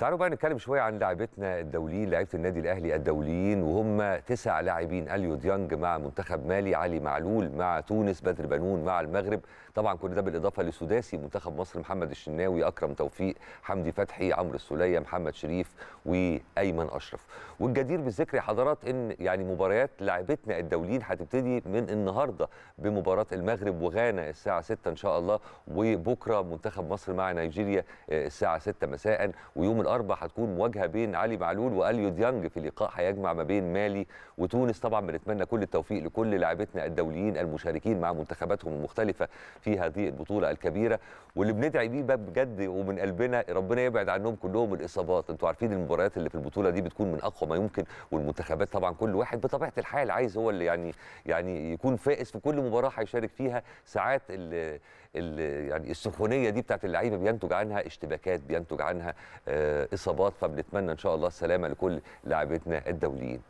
تعالوا بقى نتكلم شويه عن لاعبتنا الدوليين لعيبه النادي الاهلي الدوليين وهم تسع لاعبين اليو ديانج مع منتخب مالي علي معلول مع تونس بدر بنون مع المغرب طبعا كل ده بالاضافه لسداسي منتخب مصر محمد الشناوي اكرم توفيق حمدي فتحي عمرو السوليه محمد شريف وايمن اشرف والجدير بالذكر يا حضرات ان يعني مباريات لاعبتنا الدوليين هتبتدي من النهارده بمباراه المغرب وغانا الساعه 6 ان شاء الله وبكره منتخب مصر مع نيجيريا آه، الساعه 6 مساء ويوم الاربع هتكون مواجهه بين علي معلول واليو ديانج في لقاء هيجمع ما بين مالي وتونس طبعا بنتمنى كل التوفيق لكل لاعبتنا الدوليين المشاركين مع منتخباتهم المختلفه في هذه البطوله الكبيره واللي بندعي بيه بجد ومن قلبنا ربنا يبعد عنهم كلهم الاصابات انتوا عارفين المباريات اللي في البطوله دي بتكون من اقوى ما يمكن والمنتخبات طبعا كل واحد بطبيعه الحال عايز هو اللي يعني يعني يكون فائز في كل مباراه هيشارك فيها ساعات ال يعني السخونيه دي بتاعت اللعيبه بينتج عنها اشتباكات بينتج عنها آه اصابات فبنتمنى ان شاء الله السلامه لكل لاعبتنا الدوليين